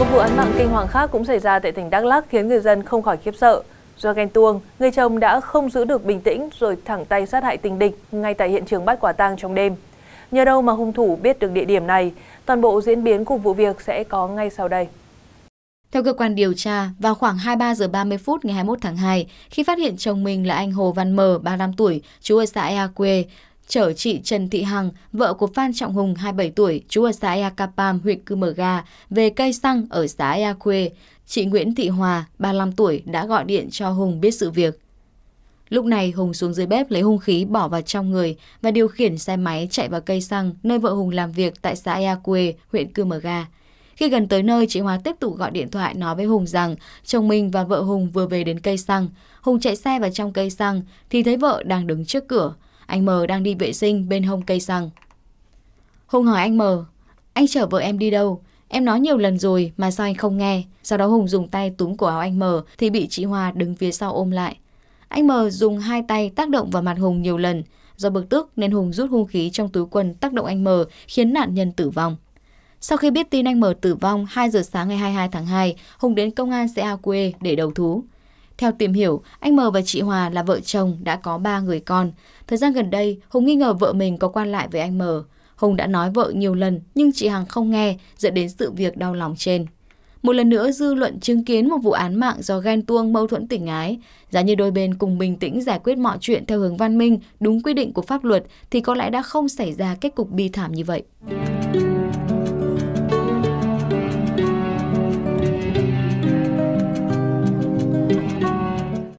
Một vụ án mạng kinh hoàng khác cũng xảy ra tại tỉnh Đắk Lắk khiến người dân không khỏi khiếp sợ. Do ghen tuông, người chồng đã không giữ được bình tĩnh rồi thẳng tay sát hại tình địch ngay tại hiện trường bắt quả tang trong đêm. Nhờ đâu mà hung thủ biết được địa điểm này, toàn bộ diễn biến của vụ việc sẽ có ngay sau đây. Theo cơ quan điều tra, vào khoảng 23 giờ 30 phút ngày 21 tháng 2, khi phát hiện chồng mình là anh Hồ Văn Mờ, 35 tuổi, trú ở xã Ea Quê, chở chị Trần Thị Hằng, vợ của Phan Trọng Hùng 27 tuổi, trú ở xã Ea Kapam, huyện Cư Mờ Ga, về cây xăng ở xã Ea Khuê. Chị Nguyễn Thị Hòa, 35 tuổi, đã gọi điện cho Hùng biết sự việc. Lúc này Hùng xuống dưới bếp lấy hung khí bỏ vào trong người và điều khiển xe máy chạy vào cây xăng nơi vợ Hùng làm việc tại xã Ea Quê, huyện Cư Mờ Ga. Khi gần tới nơi, chị Hòa tiếp tục gọi điện thoại nói với Hùng rằng chồng mình và vợ Hùng vừa về đến cây xăng. Hùng chạy xe vào trong cây xăng thì thấy vợ đang đứng trước cửa. Anh M đang đi vệ sinh bên hông cây xăng. Hùng hỏi anh M, anh chở vợ em đi đâu? Em nói nhiều lần rồi mà sao anh không nghe? Sau đó Hùng dùng tay túm cổ áo anh M thì bị chị Hòa đứng phía sau ôm lại. Anh M dùng hai tay tác động vào mặt Hùng nhiều lần. Do bực tức nên Hùng rút hung khí trong túi quần tác động anh M khiến nạn nhân tử vong. Sau khi biết tin anh M tử vong 2 giờ sáng ngày 22 tháng 2, Hùng đến công an xã quê để đầu thú. Theo tìm hiểu, anh M và chị Hòa là vợ chồng đã có 3 người con. Thời gian gần đây, Hùng nghi ngờ vợ mình có quan lại với anh M. Hùng đã nói vợ nhiều lần nhưng chị Hằng không nghe dẫn đến sự việc đau lòng trên. Một lần nữa dư luận chứng kiến một vụ án mạng do ghen tuông mâu thuẫn tình ái. Giá như đôi bên cùng bình tĩnh giải quyết mọi chuyện theo hướng văn minh, đúng quy định của pháp luật thì có lẽ đã không xảy ra kết cục bi thảm như vậy.